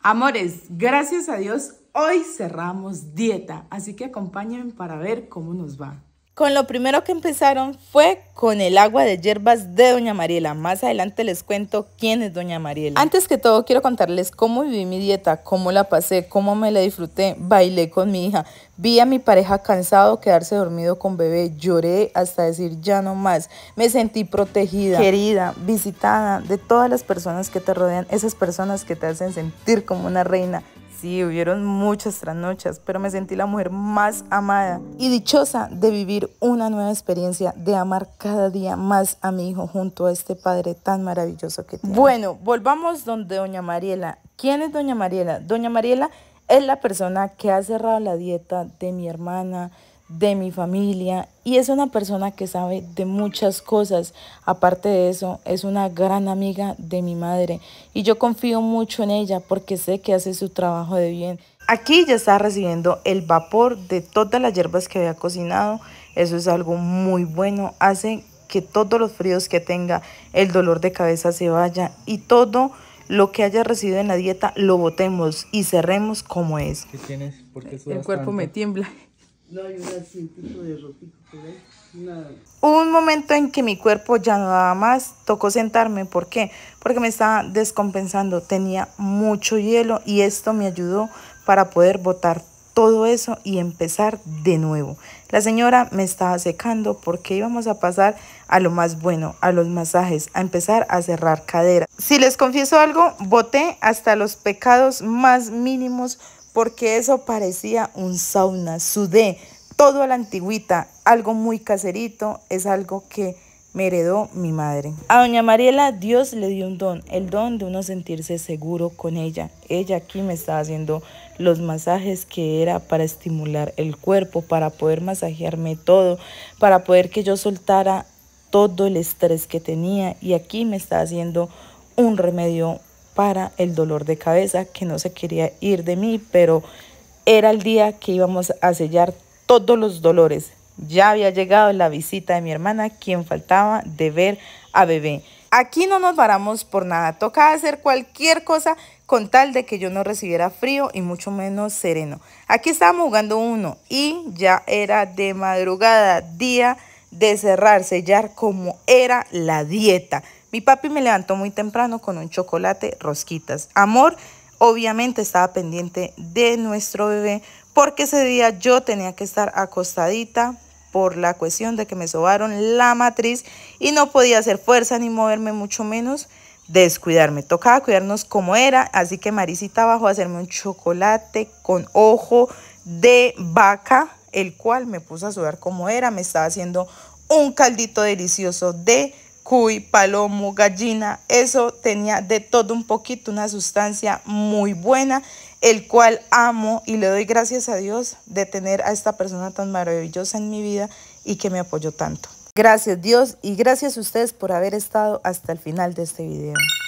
Amores, gracias a Dios, hoy cerramos dieta, así que acompáñenme para ver cómo nos va con lo primero que empezaron fue con el agua de hierbas de Doña Mariela. Más adelante les cuento quién es Doña Mariela. Antes que todo quiero contarles cómo viví mi dieta, cómo la pasé, cómo me la disfruté, bailé con mi hija, vi a mi pareja cansado quedarse dormido con bebé, lloré hasta decir ya no más, me sentí protegida, querida, visitada de todas las personas que te rodean, esas personas que te hacen sentir como una reina. Sí, hubieron muchas trasnochas, pero me sentí la mujer más amada y dichosa de vivir una nueva experiencia, de amar cada día más a mi hijo junto a este padre tan maravilloso que tiene. Bueno, volvamos donde doña Mariela. ¿Quién es doña Mariela? Doña Mariela es la persona que ha cerrado la dieta de mi hermana, de mi familia y es una persona que sabe de muchas cosas. Aparte de eso, es una gran amiga de mi madre y yo confío mucho en ella porque sé que hace su trabajo de bien. Aquí ya está recibiendo el vapor de todas las hierbas que había cocinado. Eso es algo muy bueno. Hace que todos los fríos que tenga, el dolor de cabeza se vaya y todo lo que haya recibido en la dieta lo botemos y cerremos como es. ¿Qué tienes? el cuerpo me tiembla un Hubo un momento en que mi cuerpo ya no daba más, tocó sentarme. ¿Por qué? Porque me estaba descompensando. Tenía mucho hielo y esto me ayudó para poder botar todo eso y empezar de nuevo. La señora me estaba secando porque íbamos a pasar a lo más bueno, a los masajes, a empezar a cerrar cadera. Si les confieso algo, boté hasta los pecados más mínimos porque eso parecía un sauna. Sudé todo a la antigüita, algo muy caserito, es algo que me heredó mi madre. A doña Mariela Dios le dio un don, el don de uno sentirse seguro con ella. Ella aquí me estaba haciendo los masajes que era para estimular el cuerpo, para poder masajearme todo, para poder que yo soltara todo el estrés que tenía y aquí me está haciendo un remedio para el dolor de cabeza que no se quería ir de mí, pero era el día que íbamos a sellar todos los dolores. Ya había llegado la visita de mi hermana, quien faltaba de ver a bebé. Aquí no nos paramos por nada, toca hacer cualquier cosa con tal de que yo no recibiera frío y mucho menos sereno. Aquí estábamos jugando uno y ya era de madrugada, día de cerrar, sellar como era la dieta. Mi papi me levantó muy temprano con un chocolate, rosquitas. Amor, obviamente estaba pendiente de nuestro bebé porque ese día yo tenía que estar acostadita por la cuestión de que me sobaron la matriz y no podía hacer fuerza ni moverme, mucho menos descuidarme. Tocaba cuidarnos como era, así que Marisita bajó a hacerme un chocolate con ojo de vaca, el cual me puso a sudar como era, me estaba haciendo un caldito delicioso de cuy, palomo, gallina, eso tenía de todo un poquito, una sustancia muy buena, el cual amo y le doy gracias a Dios de tener a esta persona tan maravillosa en mi vida y que me apoyó tanto. Gracias Dios y gracias a ustedes por haber estado hasta el final de este video.